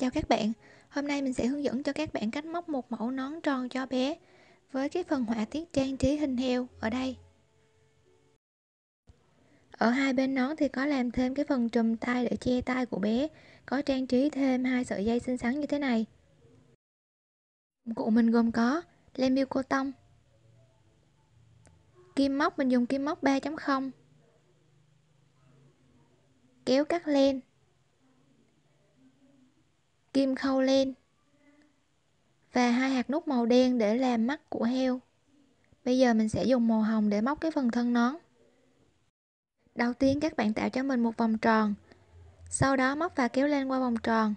Chào các bạn, hôm nay mình sẽ hướng dẫn cho các bạn cách móc một mẫu nón tròn cho bé với cái phần họa tiết trang trí hình heo ở đây. Ở hai bên nón thì có làm thêm cái phần trùm tay để che tay của bé, có trang trí thêm hai sợi dây xinh xắn như thế này. Cụ mình gồm có len biêu cotton kim móc mình dùng kim móc 3.0, kéo cắt len, kim khâu lên và hai hạt nút màu đen để làm mắt của heo. Bây giờ mình sẽ dùng màu hồng để móc cái phần thân nón. Đầu tiên các bạn tạo cho mình một vòng tròn. Sau đó móc và kéo lên qua vòng tròn.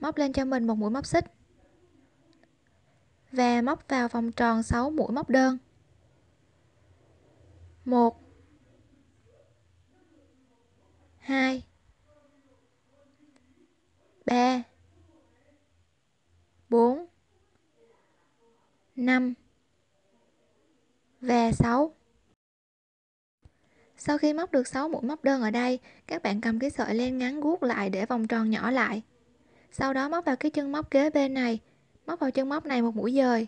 Móc lên cho mình một mũi móc xích. Và móc vào vòng tròn 6 mũi móc đơn. 1 2 ba bốn năm và 6 Sau khi móc được 6 mũi móc đơn ở đây các bạn cầm cái sợi len ngắn guốc lại để vòng tròn nhỏ lại sau đó móc vào cái chân móc kế bên này móc vào chân móc này một mũi dời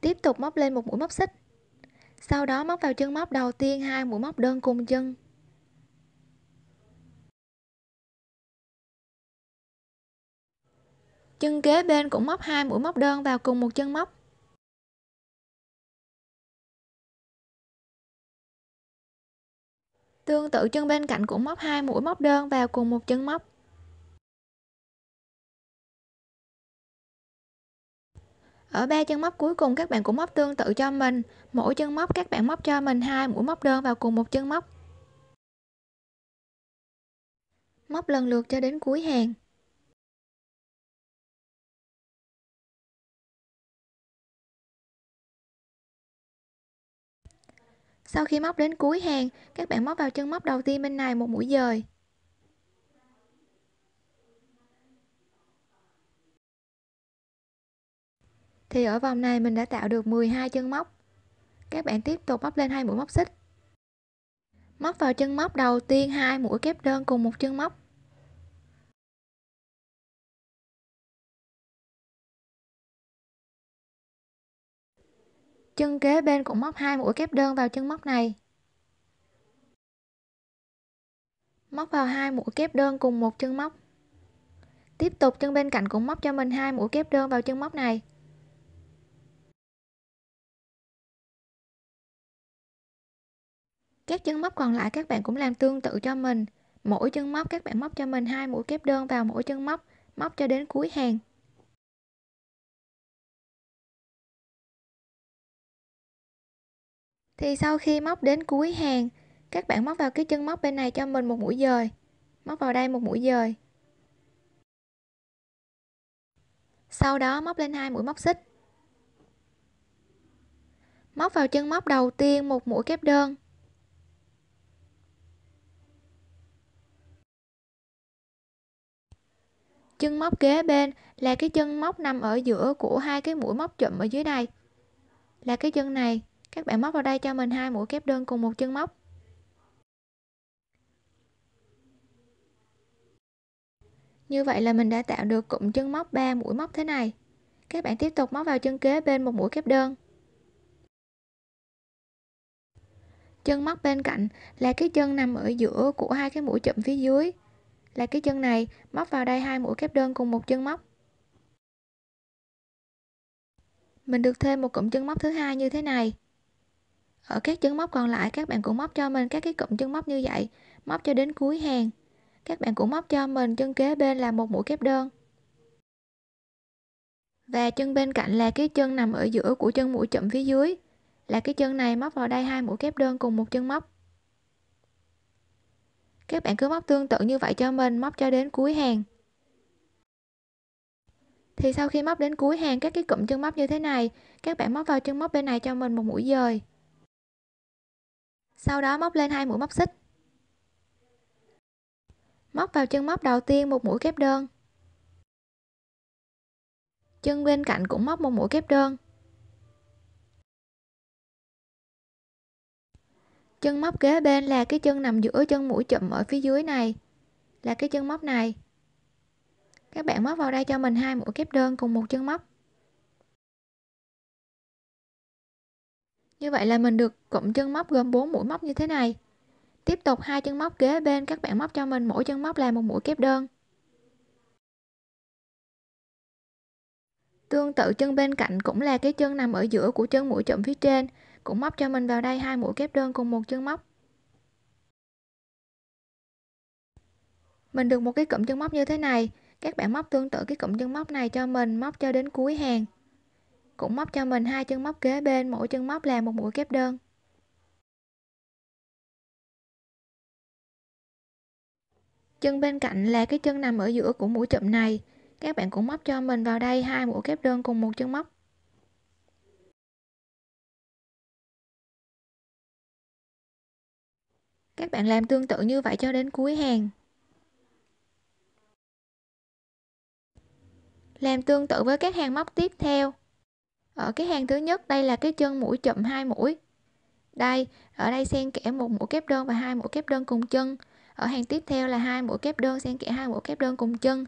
tiếp tục móc lên một mũi móc xích sau đó móc vào chân móc đầu tiên hai mũi móc đơn cùng chân chân kế bên cũng móc hai mũi móc đơn vào cùng một chân móc tương tự chân bên cạnh cũng móc hai mũi móc đơn vào cùng một chân móc ở ba chân móc cuối cùng các bạn cũng móc tương tự cho mình mỗi chân móc các bạn móc cho mình hai mũi móc đơn vào cùng một chân móc móc lần lượt cho đến cuối hàng sau khi móc đến cuối hàng các bạn móc vào chân móc đầu tiên bên này một mũi dời thì ở vòng này mình đã tạo được 12 chân móc các bạn tiếp tục móc lên hai mũi móc xích móc vào chân móc đầu tiên hai mũi kép đơn cùng một chân móc chân kế bên cũng móc hai mũi kép đơn vào chân móc này móc vào hai mũi kép đơn cùng một chân móc tiếp tục chân bên cạnh cũng móc cho mình hai mũi kép đơn vào chân móc này Các chân móc còn lại các bạn cũng làm tương tự cho mình. Mỗi chân móc các bạn móc cho mình hai mũi kép đơn vào mỗi chân móc, móc cho đến cuối hàng. Thì sau khi móc đến cuối hàng, các bạn móc vào cái chân móc bên này cho mình một mũi dời. Móc vào đây một mũi dời. Sau đó móc lên hai mũi móc xích. Móc vào chân móc đầu tiên một mũi kép đơn. chân móc kế bên là cái chân móc nằm ở giữa của hai cái mũi móc chụm ở dưới này là cái chân này các bạn móc vào đây cho mình hai mũi kép đơn cùng một chân móc như vậy là mình đã tạo được cụm chân móc 3 mũi móc thế này các bạn tiếp tục móc vào chân kế bên một mũi kép đơn chân móc bên cạnh là cái chân nằm ở giữa của hai cái mũi chụm phía dưới là cái chân này móc vào đây hai mũi kép đơn cùng một chân móc mình được thêm một cụm chân móc thứ hai như thế này ở các chân móc còn lại các bạn cũng móc cho mình các cái cụm chân móc như vậy móc cho đến cuối hàng các bạn cũng móc cho mình chân kế bên là một mũi kép đơn và chân bên cạnh là cái chân nằm ở giữa của chân mũi chậm phía dưới là cái chân này móc vào đây hai mũi kép đơn cùng một chân móc các bạn cứ móc tương tự như vậy cho mình móc cho đến cuối hàng thì sau khi móc đến cuối hàng các cái cụm chân móc như thế này các bạn móc vào chân móc bên này cho mình một mũi dời sau đó móc lên hai mũi móc xích móc vào chân móc đầu tiên một mũi kép đơn chân bên cạnh cũng móc một mũi kép đơn chân móc kế bên là cái chân nằm giữa chân mũi chậm ở phía dưới này là cái chân móc này các bạn móc vào đây cho mình hai mũi kép đơn cùng một chân móc như vậy là mình được cụm chân móc gồm 4 mũi móc như thế này tiếp tục hai chân móc kế bên các bạn móc cho mình mỗi chân móc là một mũi kép đơn tương tự chân bên cạnh cũng là cái chân nằm ở giữa của chân mũi chậm phía trên cũng móc cho mình vào đây hai mũi kép đơn cùng một chân móc mình được một cái cụm chân móc như thế này các bạn móc tương tự cái cụm chân móc này cho mình móc cho đến cuối hàng cũng móc cho mình hai chân móc kế bên mỗi chân móc là một mũi kép đơn chân bên cạnh là cái chân nằm ở giữa của mũi chậm này các bạn cũng móc cho mình vào đây hai mũi kép đơn cùng một chân móc Các bạn làm tương tự như vậy cho đến cuối hàng. Làm tương tự với các hàng móc tiếp theo. Ở cái hàng thứ nhất đây là cái chân mũi chậm hai mũi. Đây, ở đây xen kẽ một mũi kép đơn và hai mũi kép đơn cùng chân. Ở hàng tiếp theo là hai mũi kép đơn xen kẽ hai mũi kép đơn cùng chân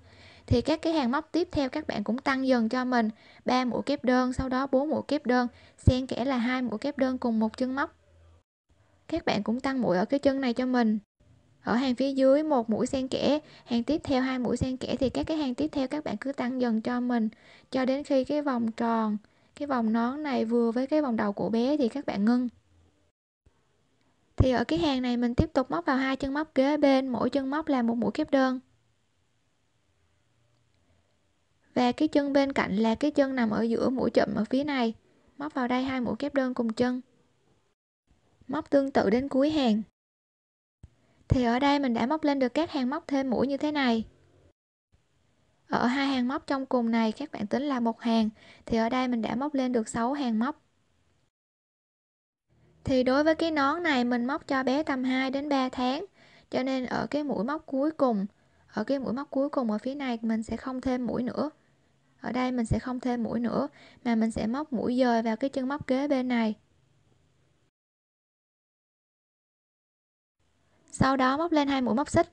thì các cái hàng móc tiếp theo các bạn cũng tăng dần cho mình ba mũi kép đơn sau đó bốn mũi kép đơn xen kẽ là hai mũi kép đơn cùng một chân móc các bạn cũng tăng mũi ở cái chân này cho mình ở hàng phía dưới một mũi xen kẽ hàng tiếp theo hai mũi xen kẽ thì các cái hàng tiếp theo các bạn cứ tăng dần cho mình cho đến khi cái vòng tròn cái vòng nón này vừa với cái vòng đầu của bé thì các bạn ngưng thì ở cái hàng này mình tiếp tục móc vào hai chân móc kế bên mỗi chân móc là một mũi kép đơn và cái chân bên cạnh là cái chân nằm ở giữa mũi chậm ở phía này móc vào đây hai mũi kép đơn cùng chân móc tương tự đến cuối hàng thì ở đây mình đã móc lên được các hàng móc thêm mũi như thế này ở hai hàng móc trong cùng này các bạn tính là một hàng thì ở đây mình đã móc lên được 6 hàng móc thì đối với cái nón này mình móc cho bé tầm 2 đến 3 tháng cho nên ở cái mũi móc cuối cùng ở cái mũi móc cuối cùng ở phía này mình sẽ không thêm mũi nữa ở đây mình sẽ không thêm mũi nữa mà mình sẽ móc mũi dời vào cái chân móc kế bên này sau đó móc lên hai mũi móc xích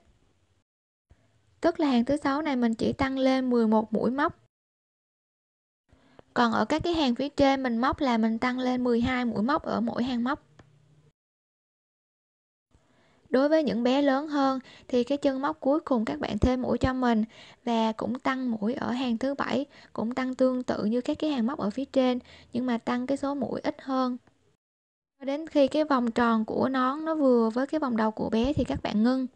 tức là hàng thứ sáu này mình chỉ tăng lên 11 mũi móc còn ở các cái hàng phía trên mình móc là mình tăng lên 12 mũi móc ở mỗi hàng móc đối với những bé lớn hơn thì cái chân móc cuối cùng các bạn thêm mũi cho mình và cũng tăng mũi ở hàng thứ bảy cũng tăng tương tự như các cái hàng móc ở phía trên nhưng mà tăng cái số mũi ít hơn đến khi cái vòng tròn của nón nó vừa với cái vòng đầu của bé thì các bạn ngưng.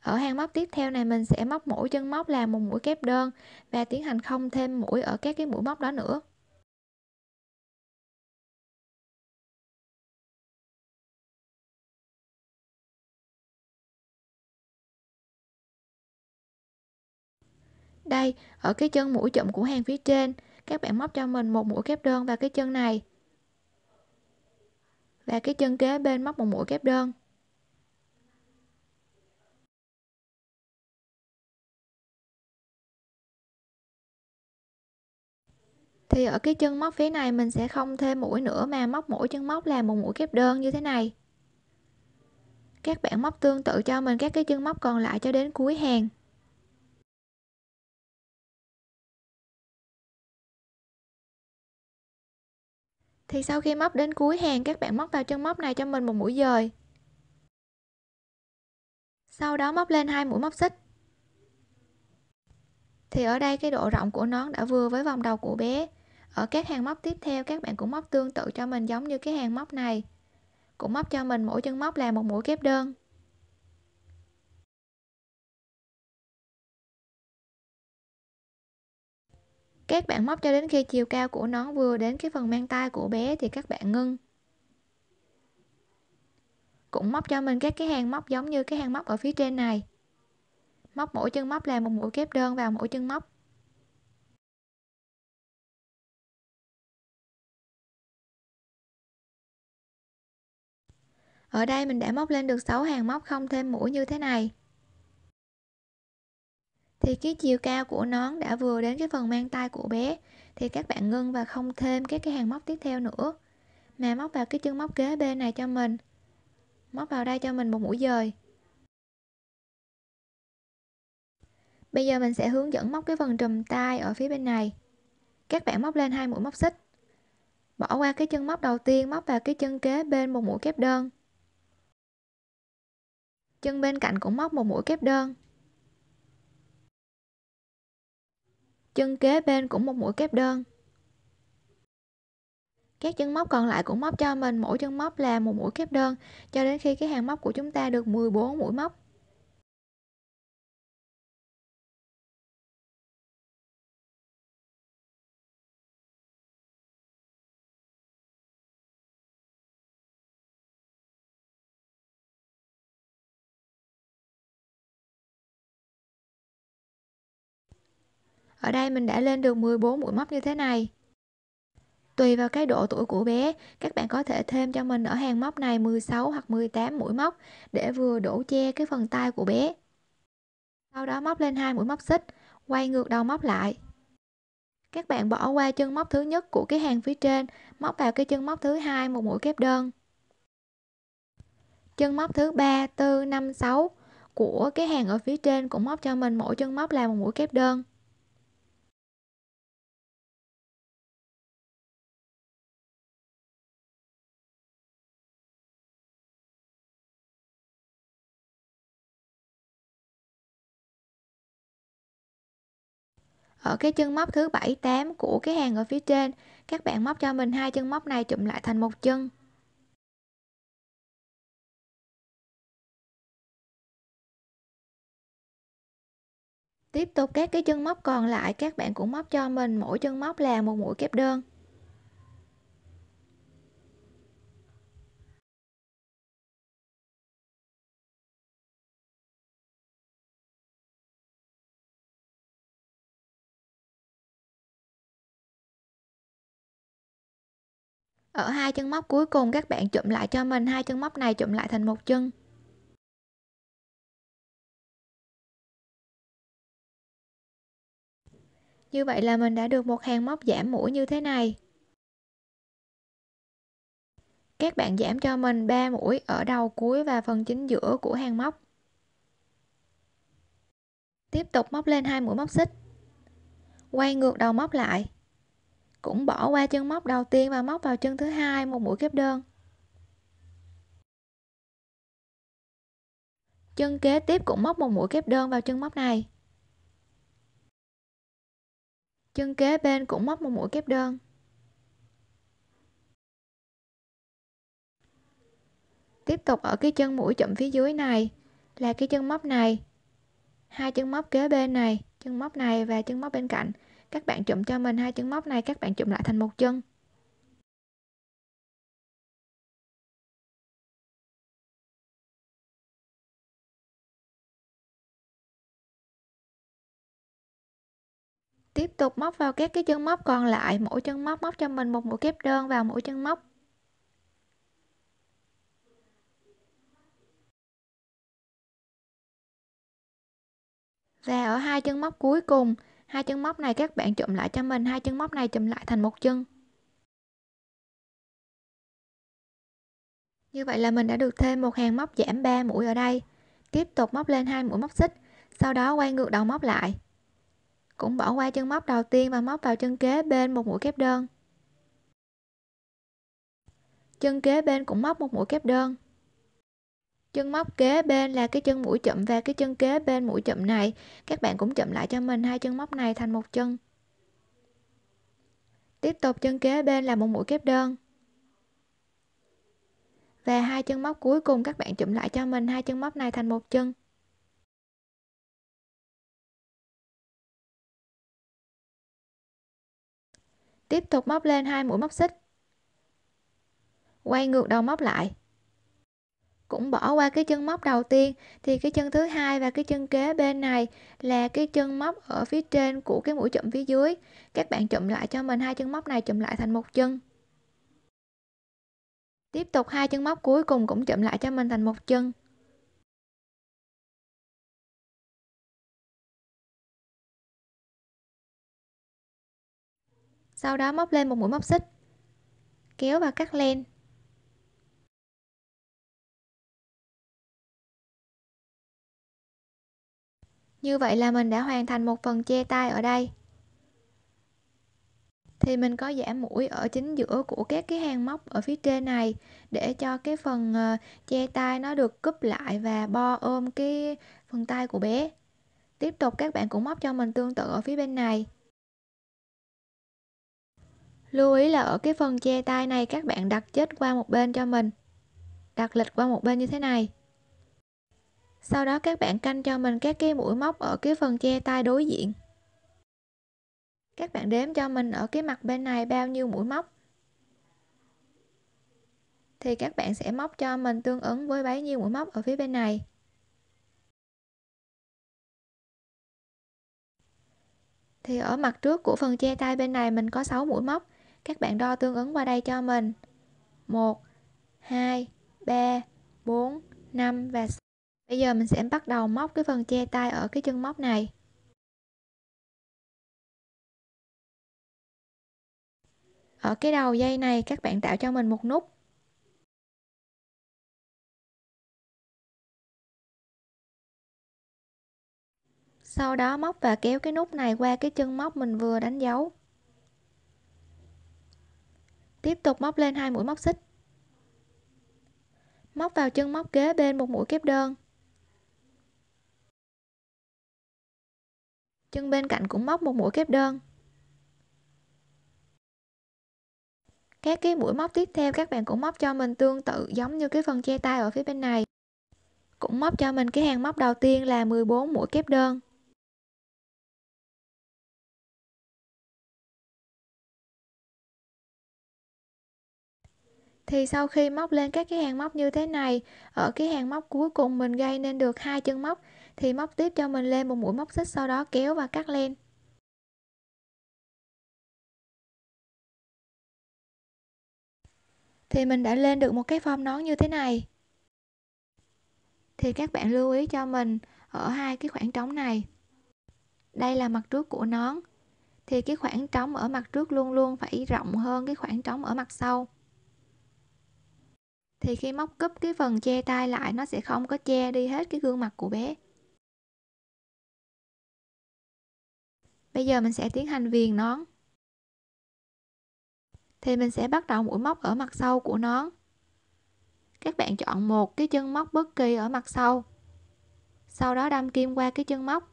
Ở hàng móc tiếp theo này mình sẽ móc mỗi chân móc là một mũi kép đơn và tiến hành không thêm mũi ở các cái mũi móc đó nữa. Đây, ở cái chân mũi chậm của hàng phía trên, các bạn móc cho mình một mũi kép đơn vào cái chân này và cái chân kế bên móc một mũi kép đơn thì ở cái chân móc phía này mình sẽ không thêm mũi nữa mà móc mũi chân móc là một mũi kép đơn như thế này các bạn móc tương tự cho mình các cái chân móc còn lại cho đến cuối hàng thì sau khi móc đến cuối hàng các bạn móc vào chân móc này cho mình một mũi dời sau đó móc lên hai mũi móc xích thì ở đây cái độ rộng của nón đã vừa với vòng đầu của bé ở các hàng móc tiếp theo các bạn cũng móc tương tự cho mình giống như cái hàng móc này cũng móc cho mình mỗi chân móc là một mũi kép đơn các bạn móc cho đến khi chiều cao của nón vừa đến cái phần mang tay của bé thì các bạn ngưng cũng móc cho mình các cái hàng móc giống như cái hàng móc ở phía trên này móc mỗi chân móc là một mũi kép đơn vào mỗi chân móc ở đây mình đã móc lên được 6 hàng móc không thêm mũi như thế này thì cái chiều cao của nón đã vừa đến cái phần mang tay của bé thì các bạn ngưng và không thêm các cái hàng móc tiếp theo nữa mà móc vào cái chân móc kế bên này cho mình móc vào đây cho mình một mũi dời bây giờ mình sẽ hướng dẫn móc cái phần trùm tay ở phía bên này các bạn móc lên hai mũi móc xích bỏ qua cái chân móc đầu tiên móc vào cái chân kế bên một mũi kép đơn chân bên cạnh cũng móc một mũi kép đơn chân kế bên cũng một mũi kép đơn các chân móc còn lại cũng móc cho mình mỗi chân móc là một mũi kép đơn cho đến khi cái hàng móc của chúng ta được 14 mũi móc Ở đây mình đã lên được 14 mũi móc như thế này. Tùy vào cái độ tuổi của bé, các bạn có thể thêm cho mình ở hàng móc này 16 hoặc 18 mũi móc để vừa đổ che cái phần tay của bé. Sau đó móc lên hai mũi móc xích, quay ngược đầu móc lại. Các bạn bỏ qua chân móc thứ nhất của cái hàng phía trên, móc vào cái chân móc thứ hai một mũi kép đơn. Chân móc thứ 3, 4, 5, 6 của cái hàng ở phía trên cũng móc cho mình mỗi chân móc là một mũi kép đơn. ở cái chân móc thứ 7 8 của cái hàng ở phía trên các bạn móc cho mình hai chân móc này chụm lại thành một chân tiếp tục các cái chân móc còn lại các bạn cũng móc cho mình mỗi chân móc là một mũi kép đơn ở hai chân móc cuối cùng các bạn chụm lại cho mình hai chân móc này chụm lại thành một chân như vậy là mình đã được một hàng móc giảm mũi như thế này các bạn giảm cho mình 3 mũi ở đầu cuối và phần chính giữa của hàng móc tiếp tục móc lên hai mũi móc xích quay ngược đầu móc lại cũng bỏ qua chân móc đầu tiên và móc vào chân thứ hai một mũi kép đơn chân kế tiếp cũng móc một mũi kép đơn vào chân móc này chân kế bên cũng móc một mũi kép đơn tiếp tục ở cái chân mũi chậm phía dưới này là cái chân móc này hai chân móc kế bên này chân móc này và chân móc bên cạnh các bạn chụm cho mình hai chân móc này các bạn chụm lại thành một chân tiếp tục móc vào các cái chân móc còn lại mỗi chân móc móc cho mình một mũi kép đơn vào mỗi chân móc và ở hai chân móc cuối cùng hai chân móc này các bạn chụm lại cho mình hai chân móc này chụm lại thành một chân như vậy là mình đã được thêm một hàng móc giảm 3 mũi ở đây tiếp tục móc lên hai mũi móc xích sau đó quay ngược đầu móc lại cũng bỏ qua chân móc đầu tiên và móc vào chân kế bên một mũi kép đơn chân kế bên cũng móc một mũi kép đơn chân móc kế bên là cái chân mũi chậm và cái chân kế bên mũi chậm này các bạn cũng chậm lại cho mình hai chân móc này thành một chân tiếp tục chân kế bên là một mũi kép đơn và hai chân móc cuối cùng các bạn chậm lại cho mình hai chân móc này thành một chân tiếp tục móc lên hai mũi móc xích quay ngược đầu móc lại cũng bỏ qua cái chân móc đầu tiên thì cái chân thứ hai và cái chân kế bên này là cái chân móc ở phía trên của cái mũi chụm phía dưới các bạn chụm lại cho mình hai chân móc này chụm lại thành một chân tiếp tục hai chân móc cuối cùng cũng chụm lại cho mình thành một chân sau đó móc lên một mũi móc xích kéo và cắt len Như vậy là mình đã hoàn thành một phần che tay ở đây. Thì mình có giảm mũi ở chính giữa của các cái hàng móc ở phía trên này để cho cái phần ờ, che tay nó được cúp lại và bo ôm cái phần tay của bé. Tiếp tục các bạn cũng móc cho mình tương tự ở phía bên này. Lưu ý là ở cái phần che tay này các bạn đặt chết qua một bên cho mình. Đặt lệch qua một bên như thế này sau đó các bạn canh cho mình các cái mũi móc ở cái phần che tay đối diện các bạn đếm cho mình ở cái mặt bên này bao nhiêu mũi móc thì các bạn sẽ móc cho mình tương ứng với bấy nhiêu mũi móc ở phía bên này thì ở mặt trước của phần che tay bên này mình có 6 mũi móc các bạn đo tương ứng qua đây cho mình 1 2 3 4 5 và 6 bây giờ mình sẽ bắt đầu móc cái phần che tay ở cái chân móc này ở cái đầu dây này các bạn tạo cho mình một nút sau đó móc và kéo cái nút này qua cái chân móc mình vừa đánh dấu tiếp tục móc lên hai mũi móc xích móc vào chân móc kế bên một mũi kép đơn chân bên cạnh cũng móc một mũi kép đơn các cái mũi móc tiếp theo các bạn cũng móc cho mình tương tự giống như cái phần che tay ở phía bên này cũng móc cho mình cái hàng móc đầu tiên là 14 mũi kép đơn thì sau khi móc lên các cái hàng móc như thế này ở cái hàng móc cuối cùng mình gây nên được hai chân móc thì móc tiếp cho mình lên một mũi móc xích sau đó kéo và cắt len thì mình đã lên được một cái form nón như thế này thì các bạn lưu ý cho mình ở hai cái khoảng trống này đây là mặt trước của nón thì cái khoảng trống ở mặt trước luôn luôn phải rộng hơn cái khoảng trống ở mặt sau thì khi móc cúp cái phần che tay lại nó sẽ không có che đi hết cái gương mặt của bé Bây giờ mình sẽ tiến hành viền nón. Thì mình sẽ bắt đầu mũi móc ở mặt sau của nón. Các bạn chọn một cái chân móc bất kỳ ở mặt sau. Sau đó đâm kim qua cái chân móc.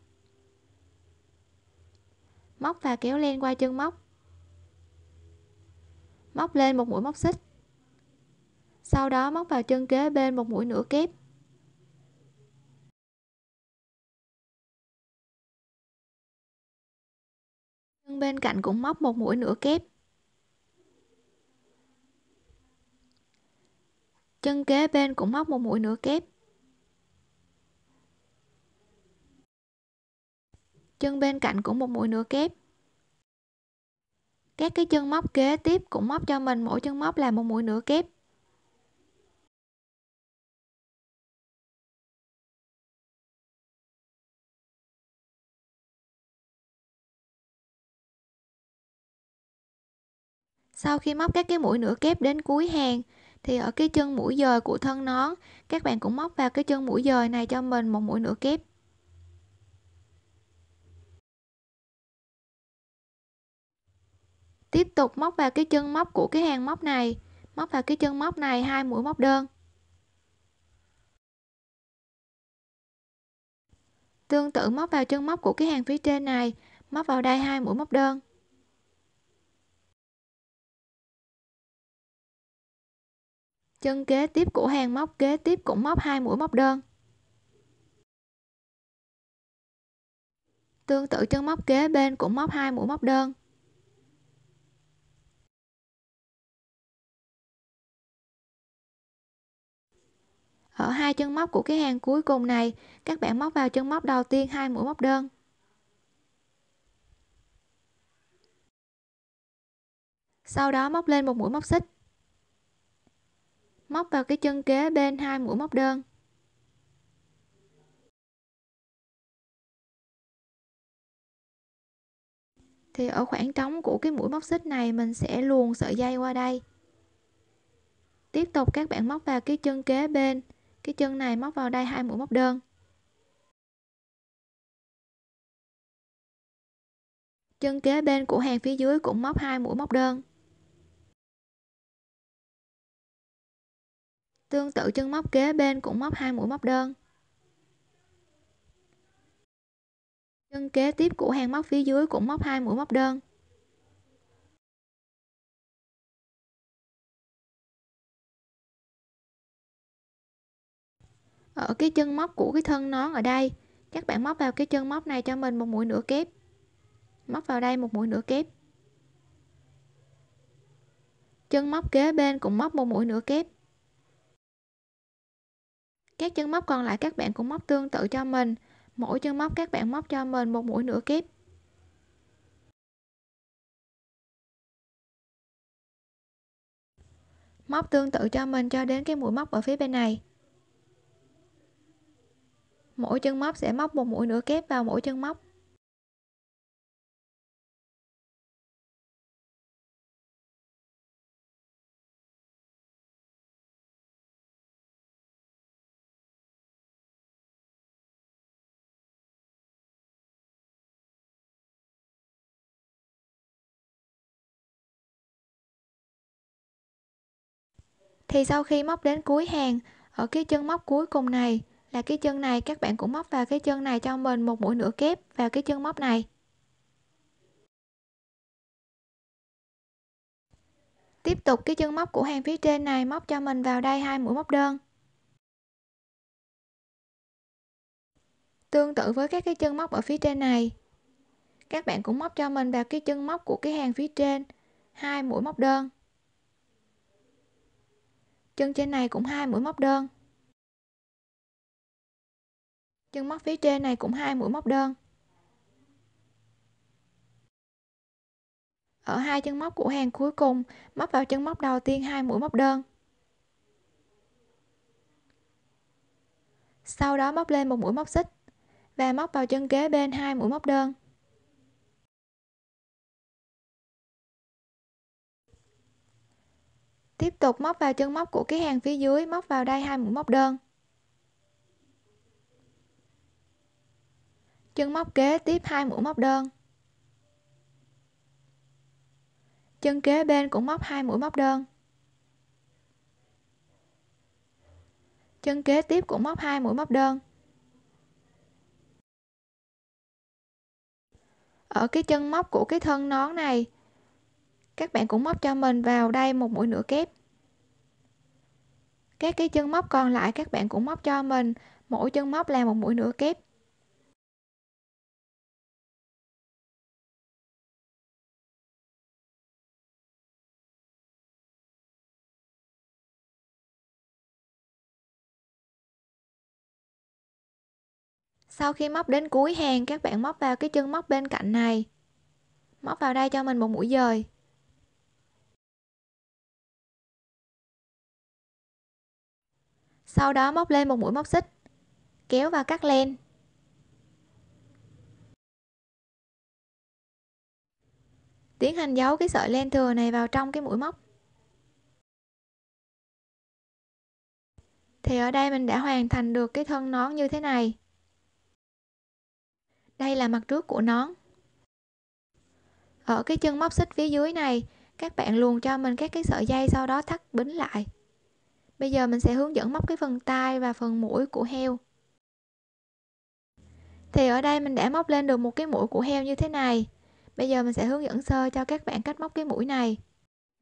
Móc và kéo len qua chân móc. Móc lên một mũi móc xích. Sau đó móc vào chân kế bên một mũi nửa kép. lưng bên cạnh cũng móc một mũi nửa kép chân kế bên cũng móc một mũi nửa kép chân bên cạnh cũng một mũi nửa kép các cái chân móc kế tiếp cũng móc cho mình mỗi chân móc là một mũi nửa kép Sau khi móc các cái mũi nửa kép đến cuối hàng thì ở cái chân mũi dời của thân nón, các bạn cũng móc vào cái chân mũi dời này cho mình một mũi nửa kép. Tiếp tục móc vào cái chân móc của cái hàng móc này, móc vào cái chân móc này hai mũi móc đơn. Tương tự móc vào chân móc của cái hàng phía trên này, móc vào đây hai mũi móc đơn. chân kế tiếp của hàng móc kế tiếp cũng móc hai mũi móc đơn tương tự chân móc kế bên cũng móc hai mũi móc đơn ở hai chân móc của cái hàng cuối cùng này các bạn móc vào chân móc đầu tiên hai mũi móc đơn sau đó móc lên một mũi móc xích móc vào cái chân kế bên hai mũi móc đơn thì ở khoảng trống của cái mũi móc xích này mình sẽ luồn sợi dây qua đây tiếp tục các bạn móc vào cái chân kế bên cái chân này móc vào đây hai mũi móc đơn chân kế bên của hàng phía dưới cũng móc hai mũi móc đơn Tương tự chân móc kế bên cũng móc hai mũi móc đơn. Chân kế tiếp của hàng móc phía dưới cũng móc hai mũi móc đơn. Ở cái chân móc của cái thân nón ở đây, các bạn móc vào cái chân móc này cho mình một mũi nửa kép. Móc vào đây một mũi nửa kép. Chân móc kế bên cũng móc một mũi nửa kép các chân móc còn lại các bạn cũng móc tương tự cho mình mỗi chân móc các bạn móc cho mình một mũi nửa kép móc tương tự cho mình cho đến cái mũi móc ở phía bên này mỗi chân móc sẽ móc một mũi nửa kép vào mỗi chân móc thì sau khi móc đến cuối hàng ở cái chân móc cuối cùng này là cái chân này các bạn cũng móc vào cái chân này cho mình một mũi nửa kép vào cái chân móc này tiếp tục cái chân móc của hàng phía trên này móc cho mình vào đây hai mũi móc đơn tương tự với các cái chân móc ở phía trên này các bạn cũng móc cho mình vào cái chân móc của cái hàng phía trên hai mũi móc đơn chân trên này cũng hai mũi móc đơn chân móc phía trên này cũng hai mũi móc đơn ở hai chân móc của hàng cuối cùng móc vào chân móc đầu tiên hai mũi móc đơn sau đó móc lên một mũi móc xích và móc vào chân kế bên hai mũi móc đơn tiếp tục móc vào chân móc của cái hàng phía dưới móc vào đây hai mũi móc đơn chân móc kế tiếp hai mũi móc đơn chân kế bên cũng móc hai mũi móc đơn chân kế tiếp cũng móc hai mũi móc đơn ở cái chân móc của cái thân nón này các bạn cũng móc cho mình vào đây một mũi nửa kép các cái chân móc còn lại các bạn cũng móc cho mình mỗi chân móc là một mũi nửa kép sau khi móc đến cuối hàng các bạn móc vào cái chân móc bên cạnh này móc vào đây cho mình một mũi dời sau đó móc lên một mũi móc xích kéo và cắt len tiến hành giấu cái sợi len thừa này vào trong cái mũi móc thì ở đây mình đã hoàn thành được cái thân nón như thế này đây là mặt trước của nón ở cái chân móc xích phía dưới này các bạn luồn cho mình các cái sợi dây sau đó thắt bính lại Bây giờ mình sẽ hướng dẫn móc cái phần tai và phần mũi của heo. Thì ở đây mình đã móc lên được một cái mũi của heo như thế này. Bây giờ mình sẽ hướng dẫn sơ cho các bạn cách móc cái mũi này.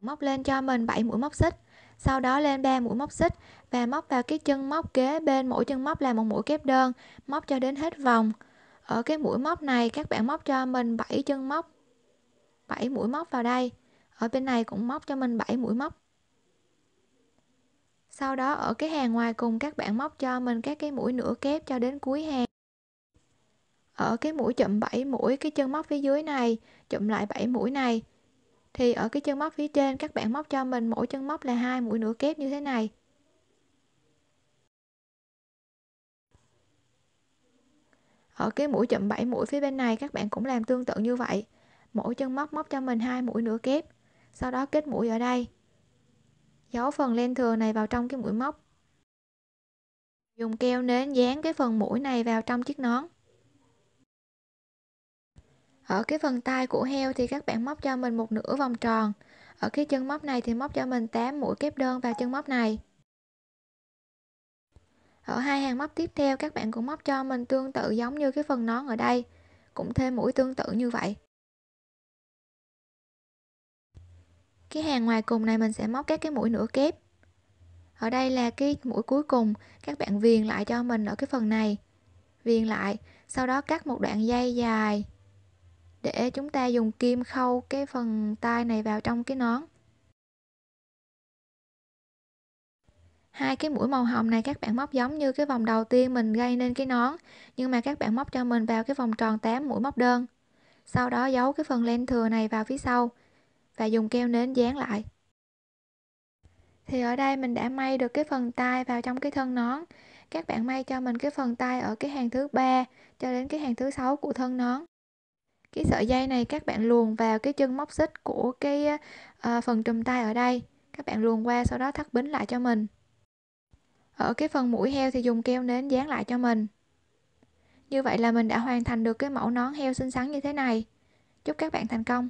Móc lên cho mình 7 mũi móc xích, sau đó lên 3 mũi móc xích và móc vào cái chân móc kế bên mỗi chân móc là một mũi kép đơn, móc cho đến hết vòng. Ở cái mũi móc này các bạn móc cho mình 7 chân móc. 7 mũi móc vào đây. Ở bên này cũng móc cho mình 7 mũi móc sau đó ở cái hàng ngoài cùng các bạn móc cho mình các cái mũi nửa kép cho đến cuối hàng ở cái mũi chậm 7 mũi cái chân móc phía dưới này chậm lại 7 mũi này thì ở cái chân móc phía trên các bạn móc cho mình mỗi chân móc là hai mũi nửa kép như thế này ở cái mũi chậm 7 mũi phía bên này các bạn cũng làm tương tự như vậy mỗi chân móc móc cho mình hai mũi nửa kép sau đó kết mũi ở đây giấu phần len thừa này vào trong cái mũi móc dùng keo nến dán cái phần mũi này vào trong chiếc nón ở cái phần tay của heo thì các bạn móc cho mình một nửa vòng tròn ở cái chân móc này thì móc cho mình 8 mũi kép đơn vào chân móc này ở hai hàng móc tiếp theo các bạn cũng móc cho mình tương tự giống như cái phần nón ở đây cũng thêm mũi tương tự như vậy cái hàng ngoài cùng này mình sẽ móc các cái mũi nửa kép ở đây là cái mũi cuối cùng các bạn viền lại cho mình ở cái phần này viền lại sau đó cắt một đoạn dây dài để chúng ta dùng kim khâu cái phần tay này vào trong cái nón hai cái mũi màu hồng này các bạn móc giống như cái vòng đầu tiên mình gây nên cái nón nhưng mà các bạn móc cho mình vào cái vòng tròn 8 mũi móc đơn sau đó giấu cái phần len thừa này vào phía sau và dùng keo nến dán lại thì ở đây mình đã may được cái phần tay vào trong cái thân nón các bạn may cho mình cái phần tay ở cái hàng thứ ba cho đến cái hàng thứ sáu của thân nón cái sợi dây này các bạn luồn vào cái chân móc xích của cái ờ, phần trùm tay ở đây các bạn luồn qua sau đó thắt bính lại cho mình ở cái phần mũi heo thì dùng keo nến dán lại cho mình như vậy là mình đã hoàn thành được cái mẫu nón heo xinh xắn như thế này chúc các bạn thành công